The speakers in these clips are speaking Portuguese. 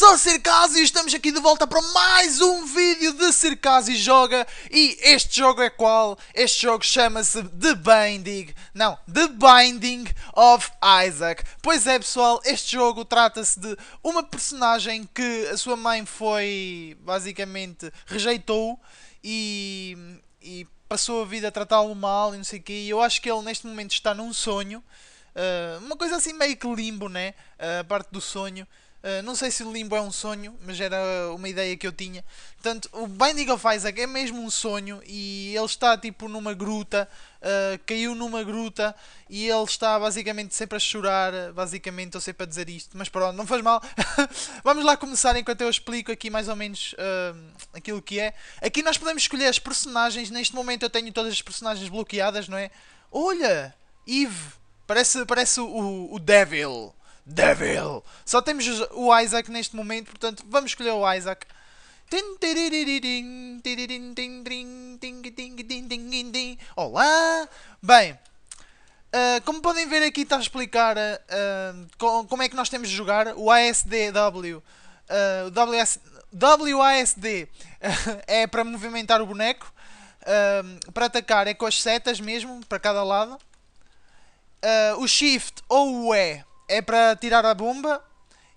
sou Circásio e estamos aqui de volta para mais um vídeo de e Joga E este jogo é qual? Este jogo chama-se The Binding Não, The Binding of Isaac Pois é pessoal, este jogo trata-se de uma personagem que a sua mãe foi... Basicamente rejeitou e... e passou a vida a tratá-lo mal e não sei o quê E eu acho que ele neste momento está num sonho Uh, uma coisa assim meio que limbo, né? Uh, a parte do sonho. Eh, não sei se o Limbo é um sonho, mas era uma ideia que eu tinha. Portanto, o Binding of Isaac é mesmo um sonho e ele está tipo numa gruta, uh, caiu numa gruta e ele está basicamente sempre a chorar, basicamente, ou sempre a dizer isto. Mas pronto, não faz mal. Vamos lá começar enquanto eu explico aqui mais ou menos uh, aquilo que é. Aqui nós podemos escolher as personagens. Neste momento eu tenho todas as personagens bloqueadas, não é? Olha! Eve! Parece, parece o, o Devil. Devil. Só temos o Isaac neste momento, portanto vamos escolher o Isaac. Olá! Bem, uh, como podem ver aqui está a explicar uh, como é que nós temos de jogar o ASDW. Uh, WASD é para movimentar o boneco. para atacar é com as setas mesmo, para cada lado. o Shift ou o E é para tirar a bomba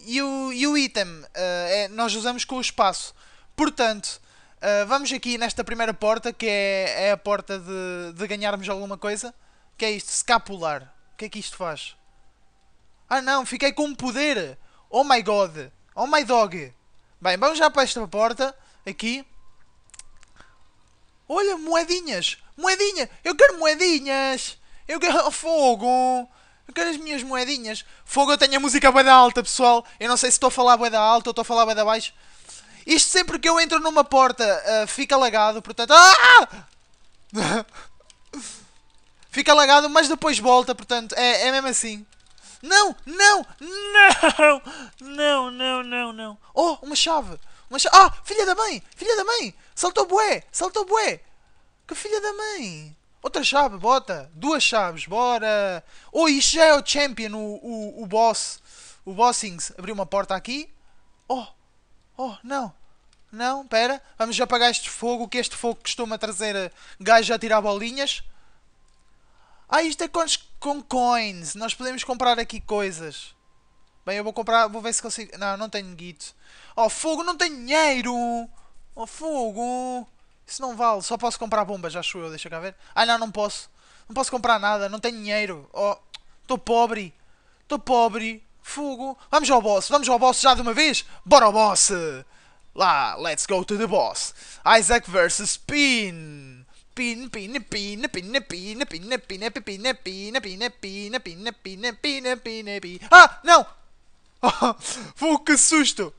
e o, e o item uh, é, nós usamos com o espaço. Portanto, uh, vamos aqui nesta primeira porta, que é, é a porta de, de, ganharmos alguma coisa. que é isto? Escapular. O que é que isto faz? Ah não, fiquei com poder! Oh my god! Oh my dog! Bem, vamos já para esta porta, aqui. Olha, moedinhas! Moedinha! Eu quero moedinhas! Eu quero fogo! Eu quero as minhas moedinhas. Fogo, eu tenho a música bué da alta, pessoal. Eu não sei se estou a falar bué da alta ou estou a falar bué da baixo. Isto sempre que eu entro numa porta uh, fica lagado, portanto... Ah! fica lagado, mas depois volta, portanto, é, é mesmo assim. Não, não, não, não, não, não, não. Oh, uma chave, uma chave. Ah, filha da mãe, filha da mãe, saltou bué, saltou bué. Que filha da mãe. Outra chave, bota. Duas chaves, bora. Oh, isto já é o champion, o, o, o boss. O bossings. Abriu uma porta aqui. Oh, oh, não. Não, pera. Vamos apagar este fogo, que este fogo costuma trazer eh, gajos a tirar bolinhas. Ah, isto é com, com coins. Nós podemos comprar aqui coisas. Bem, eu vou comprar, vou ver se consigo... Não, não tenho guito. Oh, fogo, não tenho dinheiro. Oh, fogo. Isso não vale, só posso comprar bombas, acho eu, deixa cá ver. Ah não, não posso. Não posso comprar nada, não tenho dinheiro. Oh, estou pobre. Estou pobre. Fogo. Vamos ao boss, vamos ao boss já de uma vez? Bora ao boss! Lá, let's go to the boss. Isaac versus Pin. Pin, pin, pin, pin, pin, pin, pin, pin, pin, pin, pin, pin, pin, pin, pin, pin, pin. Ah, não! Fogo, que susto!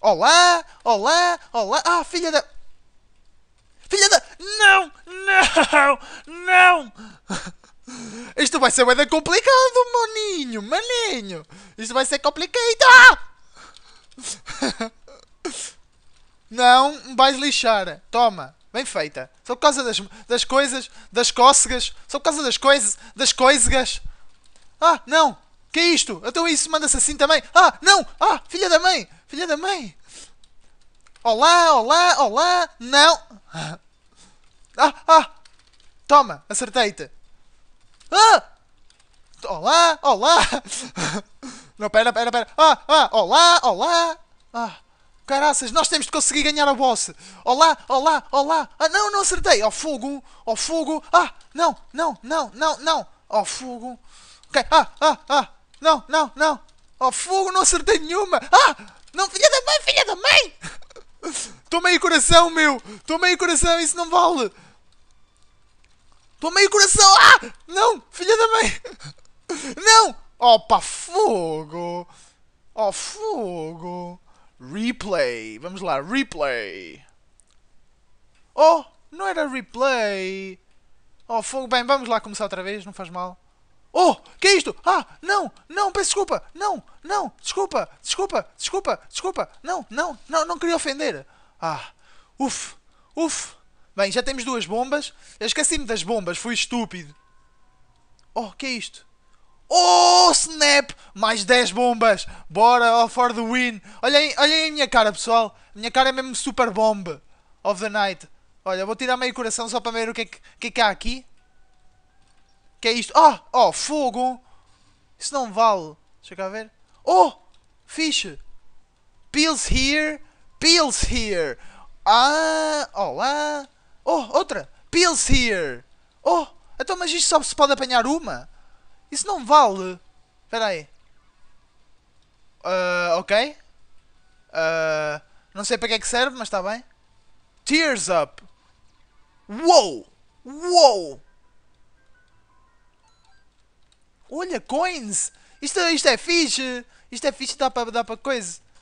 Olá, olá, olá. Ah, filha da... Filha da. Não! Não! Não! Isto vai ser bem complicado, maninho! Maninho! Isto vai ser complicado! Não vais lixar! Toma! Bem feita! Só por causa das, das coisas, das cócegas, só por causa das coisas, das coisegas. Ah, não! Que é isto? Então isso manda-se assim também? Ah, não! Ah, filha da mãe! Filha da mãe! Olá, olá, olá! Não! Ah, ah, ah! Toma, acertei-te. Ah! Olá, olá! Não, pera, pera, pera. Ah, ah, olá, olá! Ah, caraças, nós temos de conseguir ganhar a boss. Olá, olá, olá! Ah, não, não acertei! Ao oh, fogo, ao oh, fogo! Ah, não, não, não, não, não! Ao oh, fogo! Ok, ah, ah, ah! Não, não, não! Ao oh, fogo, não acertei nenhuma! Ah! Não, filha da mãe, filha da mãe! tomei o coração, meu! tomei o coração, isso não vale! tomei o coração! Ah! Não! Filha da mãe! Não! Opa, fogo! Oh, fogo! Replay! Vamos lá, replay! Oh! Não era replay! Oh, fogo! Bem, vamos lá começar outra vez, não faz mal. Oh! Que é isto? Ah! Não! Não! Peço desculpa! Não! Não! Desculpa! Desculpa! Desculpa! Desculpa! Não! Não! Não! Não queria ofender! Ah, uf, uf. Bem, já temos duas bombas. Eu esqueci-me das bombas, fui estúpido. Oh, que é isto? Oh, snap! Mais 10 bombas! Bora, oh, for the win! Olhem, olhem a minha cara, pessoal. A minha cara é mesmo super bomba of the night. Olha, vou tirar meio coração só para ver o que é que, que, é que há aqui. Que é isto? Oh, oh, fogo! Isso não vale. Deixa eu cá ver. Oh! Fixe! Pills here Pills here! Ah, olá! Oh, outra! Pills here! Oh, então mas isto só se pode apanhar uma? Isso não vale! Espera aí. Uh, ok. Uh, não sei para que é que serve, mas está bem. Tears up! Wow! Wow! Olha, coins! Isto, isto é fixe! Isto é fixe, dá para, dá para coisa.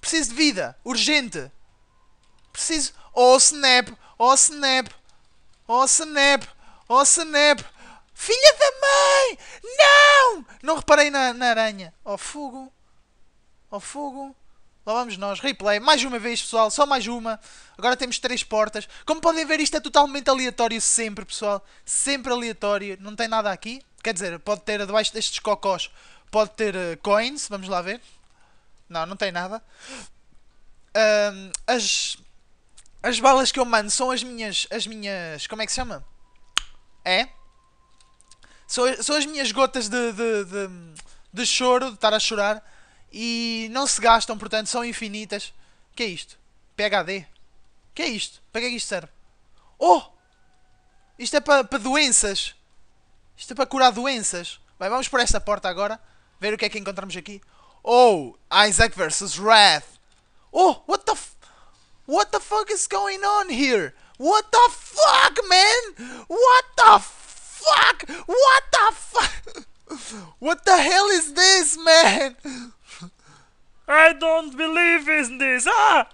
Preciso de vida. Urgente. Preciso. Oh snap! Oh snap! Oh snap! Oh snap! Filha da mãe! Não! Não reparei na, na aranha. Oh fogo! Oh fogo! Lá vamos nós. Replay. Mais uma vez, pessoal. Só mais uma. Agora temos três portas. Como podem ver, isto é totalmente aleatório sempre, pessoal. Sempre aleatório. Não tem nada aqui. Quer dizer, pode ter debaixo destes cocós. Pode ter uh, coins. Vamos lá ver. Não, não tem nada. Um, as, as balas que eu mando são as minhas. As minhas. Como é que se chama? É? São, são as minhas gotas de, de, de, de choro, de estar a chorar. E não se gastam, portanto, são infinitas. que é isto? PHD? que é isto? Para que é que isto serve? Oh! Isto é para, para doenças. Isto é para curar doenças. Bem, vamos por esta porta agora. Ver o que é que encontramos aqui. Oh, Isaac versus Wrath. Oh, what the What the fuck is going on here? What the fuck, man? What the fuck? What the fuck? What the hell is this, man? I don't believe in this. Ah!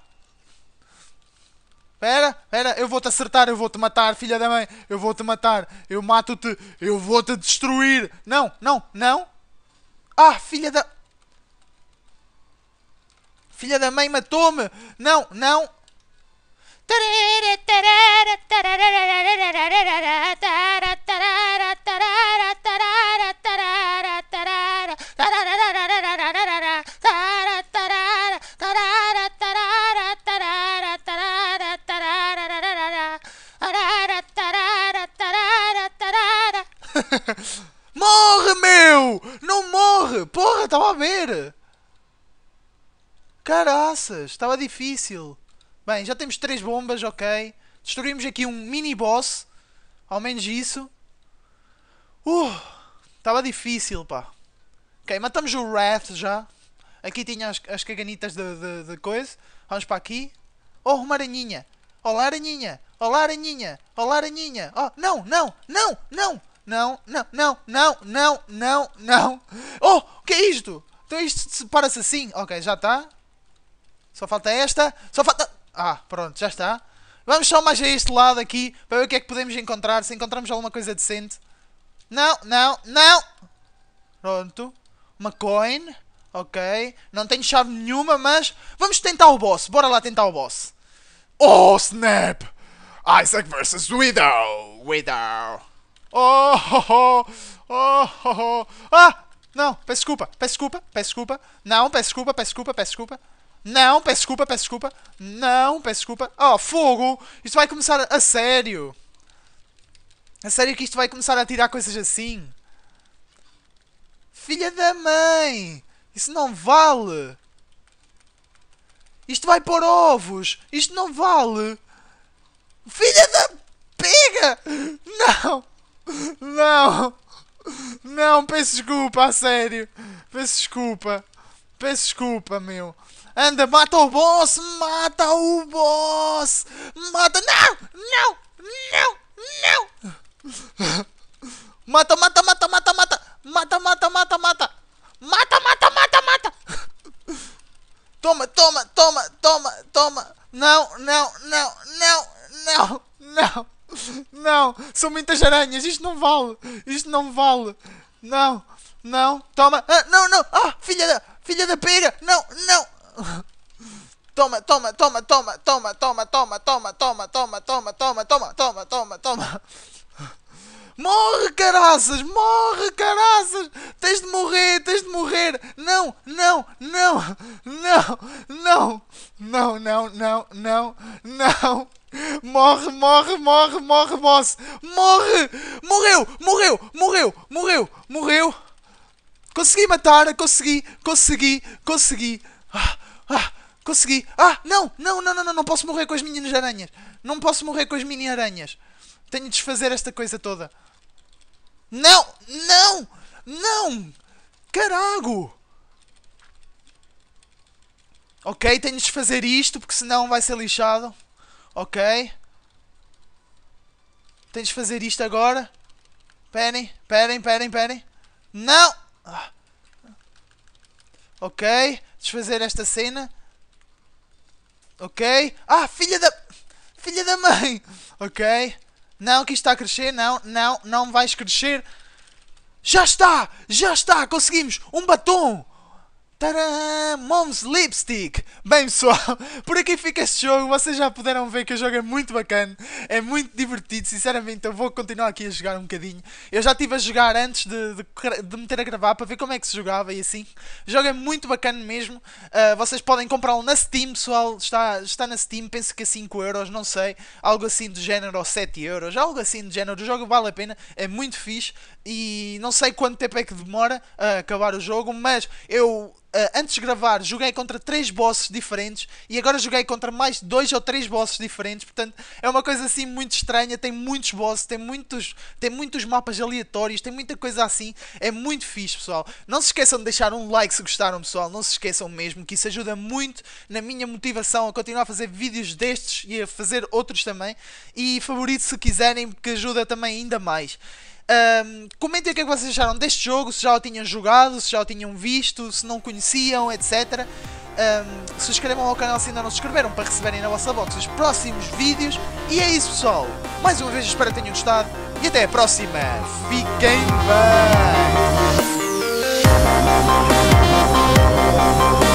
Pera, pera, eu vou-te acertar, eu vou-te matar, filha da mãe, eu vou-te matar, eu mato-te, eu vou-te destruir. Não, não, não. Ah, filha da. Filha da mãe, matou-me! Não, não! morre, meu! Não morre! Porra, estava a ver! Caraças, estava difícil. Bem, já temos três bombas, ok. Destruímos aqui um mini boss. Ao menos isso. Uh, estava difícil, pá. Ok, matamos o Wrath já. Aqui tinha as, as caganitas de, de, de coisa. Vamos para aqui. Oh, uma aranhinha. Olá, aranhinha. Olá, aranhinha. Olá, aranhinha. Oh, não, não, não, não. Não, não, não, não, não, não, não. Oh, o que é isto? Então isto separa-se assim. Ok, já está. Só falta esta. Só falta. Ah, pronto, já está. Vamos só mais a este lado aqui para ver o que é que podemos encontrar. Se encontramos alguma coisa decente. Não, não, não! Pronto. Uma coin. Ok. Não tenho chave nenhuma, mas vamos tentar o boss. Bora lá tentar o boss. Oh, snap! Isaac versus Widow! Widow! Oh, oh, oh, oh, oh. Ah! Não, peço desculpa, peço desculpa, peço desculpa. Não, peço desculpa, peço desculpa, peço desculpa. Não, peço desculpa, peço desculpa. Não, peço desculpa. Oh, fogo! Isto vai começar a, sério. A sério que isto vai começar a tirar coisas assim. Filha da mãe! Isso não vale! Isto vai pôr ovos! Isto não vale! Filha da pega! Não! Não! Não, peço desculpa, a sério! Peço desculpa! Peço desculpa, meu! And mata o boss mata o boss! Mata! Não! Não! Não! Não! Mata, mata, mata, mata, mata! Mata, mata, mata, mata! Mata, mata, mata, mata! Toma, toma, toma, toma, toma! Não, não, não, não, não, não! Não! São muitas aranhas! Isto não vale! Isto não vale! Não! Não! Toma! Ah, não, não! Ah! Filha da... Filha da pera! Não! Não! Toma, toma, toma, toma, toma, toma, toma, toma, toma, toma, toma, toma, toma, toma, toma, toma. Morre, caraças! Morre, caraças! Tens de morrer, tens de morrer! Não, não, não, não, não, não, não, não, não, não! Morre, morre, morre, morre, boss! Morre! Morreu, morreu, morreu, morreu, morreu! Consegui matar, consegui, consegui, consegui! Ah. Ah, consegui! Ah, não, não, não, não, não não posso morrer com as meninas aranhas! Não posso morrer com as mini aranhas! Tenho de desfazer esta coisa toda! Não! Não! Não! Carago! Ok, tenho de desfazer isto porque senão vai ser lixado. Ok. Tenho de fazer isto agora. Perem, perem, perem, perem. Não! Ah. Ok desfazer esta cena. Ok. Ah, filha da... Filha da mãe! Ok. Não, que isto está a crescer. Não, não, não vais crescer. Já está! Já está! Conseguimos! Um batom! Tcharam! Mom's Lipstick! Bem pessoal, por aqui fica este jogo, vocês já puderam ver que o jogo é muito bacana, é muito divertido, sinceramente eu vou continuar aqui a jogar um bocadinho. Eu já estive a jogar antes de, de, de meter a gravar para ver como é que se jogava e assim. O jogo é muito bacana mesmo, uh, vocês podem comprá-lo na Steam pessoal, está, está na Steam, penso que é 5€, não sei, algo assim do género, ou 7€, algo assim do género, o jogo vale a pena, é muito fixe e não sei quanto tempo é que demora a acabar o jogo, mas eu eh, antes de gravar joguei contra três bosses diferentes e agora joguei contra mais dois ou três bosses diferentes, portanto é uma coisa assim muito estranha, tem muitos bosses, tem muitos, tem muitos mapas aleatórios, tem muita coisa assim, é muito fixe pessoal. Não se esqueçam de deixar um like se gostaram pessoal, não se esqueçam mesmo que isso ajuda muito na minha motivação a continuar a fazer vídeos destes e a fazer outros também e favorito se quiserem porque ajuda também ainda mais comentem o é que, vocês acharam deste jogo, se já o tinham jogado, se já o tinham visto, se não conheciam, etc. se inscrevam ao canal se ainda não se inscreveram para receberem na vossa box os próximos vídeos. E é isso pessoal, mais uma vez espero que tenham gostado e até a próxima. Fiquem bem!